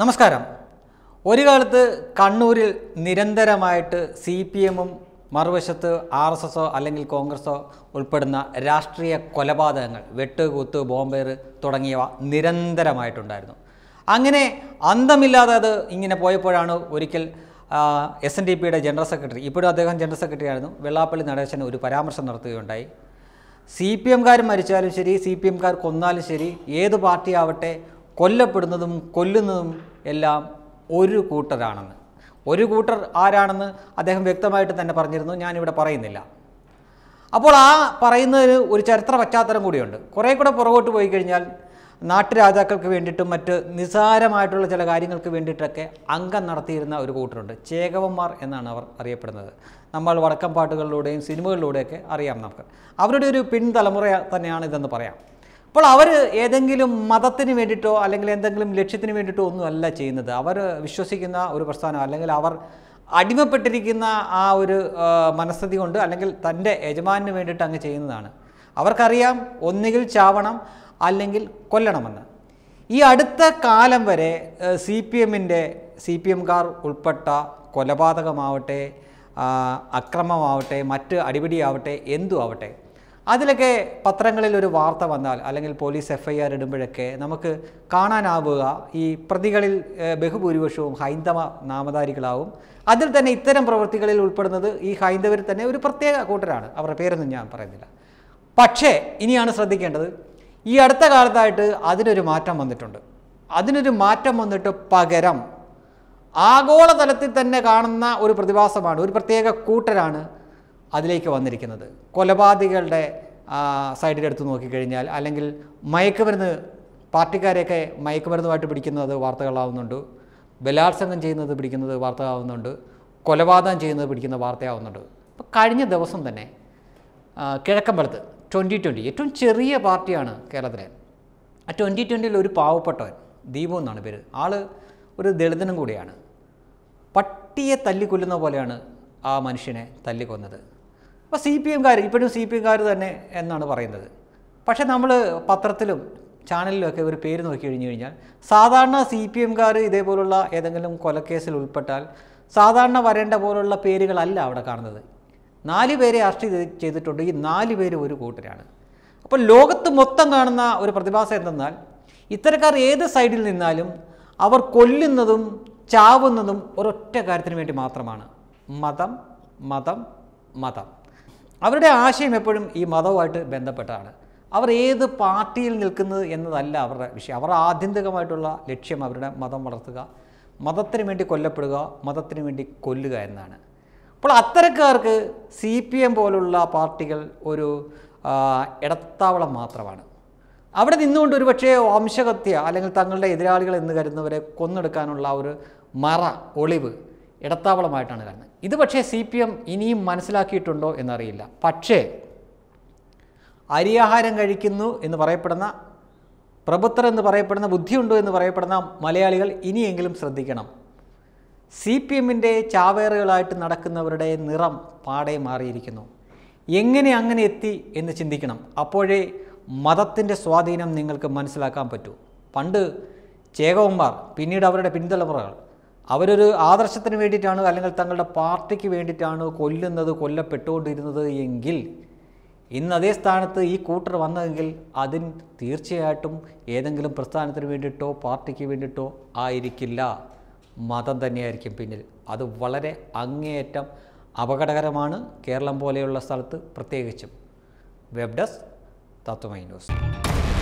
നമസ്കാരം ഒരു കാലത്ത് കണ്ണൂരിൽ നിരന്തരമായിട്ട് സി പി എമ്മും മറുവശത്ത് ആർ എസ് എസോ അല്ലെങ്കിൽ കോൺഗ്രസോ ഉൾപ്പെടുന്ന രാഷ്ട്രീയ കൊലപാതകങ്ങൾ വെട്ട് കുത്ത് ബോംബേർ തുടങ്ങിയവ നിരന്തരമായിട്ടുണ്ടായിരുന്നു അങ്ങനെ അന്തമില്ലാതെ അത് ഇങ്ങനെ പോയപ്പോഴാണ് ഒരിക്കൽ എസ് എൻ ഡി പിയുടെ ജനറൽ സെക്രട്ടറി ഇപ്പോഴും അദ്ദേഹം ജനറൽ സെക്രട്ടറി ആയിരുന്നു വെള്ളാപ്പള്ളി നടേശൻ ഒരു പരാമർശം നടത്തുകയുണ്ടായി സി പി എംകാർ മരിച്ചാലും ശരി സി പി എംകാർ കൊന്നാലും ശരി ഏത് പാർട്ടിയാവട്ടെ കൊല്ലപ്പെടുന്നതും കൊല്ലുന്നതും എല്ലാം ഒരു കൂട്ടരാണെന്ന് ഒരു കൂട്ടർ ആരാണെന്ന് അദ്ദേഹം വ്യക്തമായിട്ട് തന്നെ പറഞ്ഞിരുന്നു ഞാനിവിടെ പറയുന്നില്ല അപ്പോൾ ആ പറയുന്നതിന് ഒരു ചരിത്ര പശ്ചാത്തലം കൂടിയുണ്ട് കുറേ കൂടെ പുറകോട്ട് പോയി കഴിഞ്ഞാൽ നാട്ടുരാജാക്കൾക്ക് വേണ്ടിയിട്ടും മറ്റ് നിസാരമായിട്ടുള്ള ചില കാര്യങ്ങൾക്ക് വേണ്ടിയിട്ടൊക്കെ അംഗം നടത്തിയിരുന്ന ഒരു കൂട്ടരുണ്ട് ചേകവന്മാർ എന്നാണ് അവർ അറിയപ്പെടുന്നത് നമ്മൾ വടക്കം പാട്ടുകളിലൂടെയും സിനിമകളിലൂടെയൊക്കെ അറിയാം നമുക്ക് അവരുടെ ഒരു പിൻതലമുറ തന്നെയാണ് ഇതെന്ന് പറയാം അപ്പോൾ അവർ ഏതെങ്കിലും മതത്തിന് വേണ്ടിയിട്ടോ അല്ലെങ്കിൽ എന്തെങ്കിലും ലക്ഷ്യത്തിന് വേണ്ടിയിട്ടോ ഒന്നുമല്ല ചെയ്യുന്നത് അവർ വിശ്വസിക്കുന്ന ഒരു പ്രസ്ഥാനം അല്ലെങ്കിൽ അവർ അടിമപ്പെട്ടിരിക്കുന്ന ആ ഒരു മനസ്ഥിതി കൊണ്ട് അല്ലെങ്കിൽ തൻ്റെ യജമാനു വേണ്ടിയിട്ട് അങ്ങ് ചെയ്യുന്നതാണ് അവർക്കറിയാം ഒന്നുകിൽ ചാവണം അല്ലെങ്കിൽ കൊല്ലണമെന്ന് ഈ അടുത്ത കാലം വരെ സി പി എമ്മിൻ്റെ സി പി എംകാർ ഉൾപ്പെട്ട കൊലപാതകമാവട്ടെ അക്രമമാവട്ടെ മറ്റ് അടിപിടിയാവട്ടെ എന്തു ആവട്ടെ അതിലൊക്കെ പത്രങ്ങളിൽ ഒരു വാർത്ത വന്നാൽ അല്ലെങ്കിൽ പോലീസ് എഫ് ഐ ആർ ഇടുമ്പോഴൊക്കെ നമുക്ക് കാണാനാവുക ഈ പ്രതികളിൽ ബഹുഭൂരിപക്ഷവും ഹൈന്ദവ നാമധാരികളാവും അതിൽ തന്നെ ഇത്തരം പ്രവൃത്തികളിൽ ഉൾപ്പെടുന്നത് ഈ ഹൈന്ദവരിൽ തന്നെ ഒരു പ്രത്യേക കൂട്ടരാണ് അവരുടെ പേരൊന്നും ഞാൻ പറയുന്നില്ല പക്ഷേ ഇനിയാണ് ശ്രദ്ധിക്കേണ്ടത് ഈ അടുത്ത കാലത്തായിട്ട് അതിനൊരു മാറ്റം വന്നിട്ടുണ്ട് അതിനൊരു മാറ്റം വന്നിട്ട് പകരം ആഗോളതലത്തിൽ തന്നെ കാണുന്ന ഒരു പ്രതിഭാസമാണ് ഒരു പ്രത്യേക കൂട്ടരാണ് അതിലേക്ക് വന്നിരിക്കുന്നത് കൊലപാതകികളുടെ സൈഡിലെടുത്ത് നോക്കിക്കഴിഞ്ഞാൽ അല്ലെങ്കിൽ മയക്കുമരുന്ന് പാർട്ടിക്കാരെയൊക്കെ മയക്കുമരുന്നുമായിട്ട് പിടിക്കുന്നത് വാർത്തകളാവുന്നുണ്ട് ബലാത്സംഗം ചെയ്യുന്നത് പിടിക്കുന്നത് വാർത്തകളാവുന്നുണ്ട് കൊലപാതകം ചെയ്യുന്നത് പിടിക്കുന്ന വാർത്തയാവുന്നുണ്ട് അപ്പോൾ കഴിഞ്ഞ ദിവസം തന്നെ കിഴക്കമ്പലത്ത് ട്വൻ്റി ട്വൻ്റി ഏറ്റവും ചെറിയ പാർട്ടിയാണ് കേരളത്തിലെ ആ ട്വൻ്റി ട്വൻ്റിയിൽ ഒരു പാവപ്പെട്ടവൻ ദീപു എന്നാണ് പേര് ആൾ ഒരു ദളിതനും കൂടിയാണ് പട്ടിയെ തല്ലിക്കൊല്ലുന്ന പോലെയാണ് ആ മനുഷ്യനെ തല്ലിക്കൊന്നത് അപ്പോൾ സി പി എംകാർ ഇപ്പോഴും സി പി എംകാർ തന്നെ എന്നാണ് പറയുന്നത് പക്ഷേ നമ്മൾ പത്രത്തിലും ചാനലിലൊക്കെ ഒരു പേര് നോക്കി കഴിഞ്ഞു കഴിഞ്ഞാൽ സാധാരണ സി പി എംകാർ ഇതേപോലുള്ള ഏതെങ്കിലും കൊലക്കേസിൽ ഉൾപ്പെട്ടാൽ സാധാരണ വരേണ്ട പോലുള്ള പേരുകളല്ല അവിടെ കാണുന്നത് നാല് പേരെ അറസ്റ്റ് ചെയ്തിട്ടുണ്ട് ഈ നാല് പേര് ഒരു കൂട്ടരാണ് അപ്പോൾ ലോകത്ത് മൊത്തം കാണുന്ന ഒരു പ്രതിഭാസം എന്തെന്നാൽ ഇത്തരക്കാർ ഏത് സൈഡിൽ നിന്നാലും അവർ കൊല്ലുന്നതും ചാവുന്നതും ഒരൊറ്റ കാര്യത്തിന് വേണ്ടി മാത്രമാണ് മതം മതം മതം അവരുടെ ആശയം എപ്പോഴും ഈ മതവുമായിട്ട് ബന്ധപ്പെട്ടാണ് അവർ ഏത് പാർട്ടിയിൽ നിൽക്കുന്നത് എന്നതല്ല അവരുടെ വിഷയം അവർ ആത്യന്തികമായിട്ടുള്ള ലക്ഷ്യം അവരുടെ മതം വളർത്തുക മതത്തിന് വേണ്ടി കൊല്ലപ്പെടുക മതത്തിന് വേണ്ടി കൊല്ലുക എന്നാണ് അപ്പോൾ അത്തരക്കാർക്ക് സി പി എം പോലുള്ള പാർട്ടികൾ ഒരു ഇടത്താവളം മാത്രമാണ് അവിടെ നിന്നുകൊണ്ട് ഒരുപക്ഷേ വംശകത്യ അല്ലെങ്കിൽ തങ്ങളുടെ എതിരാളികൾ എന്ന് കരുതുന്നവരെ കൊന്നെടുക്കാനുള്ള ഒരു മറ ഒളിവ് ഇടത്താവളമായിട്ടാണ് കാണുന്നത് ഇത് പക്ഷേ സി പി എം ഇനിയും മനസ്സിലാക്കിയിട്ടുണ്ടോ എന്നറിയില്ല പക്ഷേ അരിയാഹാരം കഴിക്കുന്നു എന്ന് പറയപ്പെടുന്ന പ്രഭുത്വർ എന്ന് പറയപ്പെടുന്ന ബുദ്ധിയുണ്ടോ എന്ന് പറയപ്പെടുന്ന മലയാളികൾ ഇനിയെങ്കിലും ശ്രദ്ധിക്കണം സി പി എമ്മിൻ്റെ ചാവേറുകളായിട്ട് നടക്കുന്നവരുടെ നിറം പാടെ മാറിയിരിക്കുന്നു എങ്ങനെ അങ്ങനെ എത്തി എന്ന് ചിന്തിക്കണം അപ്പോഴേ മതത്തിൻ്റെ സ്വാധീനം നിങ്ങൾക്ക് മനസ്സിലാക്കാൻ പറ്റൂ പണ്ട് ചേകവന്മാർ പിന്നീട് അവരുടെ പിൻതലമുറകൾ അവരൊരു ആദർശത്തിന് വേണ്ടിയിട്ടാണ് അല്ലെങ്കിൽ തങ്ങളുടെ പാർട്ടിക്ക് വേണ്ടിയിട്ടാണ് കൊല്ലുന്നത് കൊല്ലപ്പെട്ടുകൊണ്ടിരുന്നത് എങ്കിൽ ഇന്ന് അതേ സ്ഥാനത്ത് ഈ കൂട്ടർ വന്നതെങ്കിൽ അതിന് തീർച്ചയായിട്ടും ഏതെങ്കിലും പ്രസ്ഥാനത്തിന് വേണ്ടിയിട്ടോ പാർട്ടിക്ക് വേണ്ടിയിട്ടോ ആയിരിക്കില്ല മതം തന്നെയായിരിക്കും പിന്നിൽ അത് വളരെ അങ്ങേയറ്റം അപകടകരമാണ് കേരളം പോലെയുള്ള സ്ഥലത്ത് പ്രത്യേകിച്ചും വെബ് ഡെസ്ക് തത്വമൈ ന്യൂസ്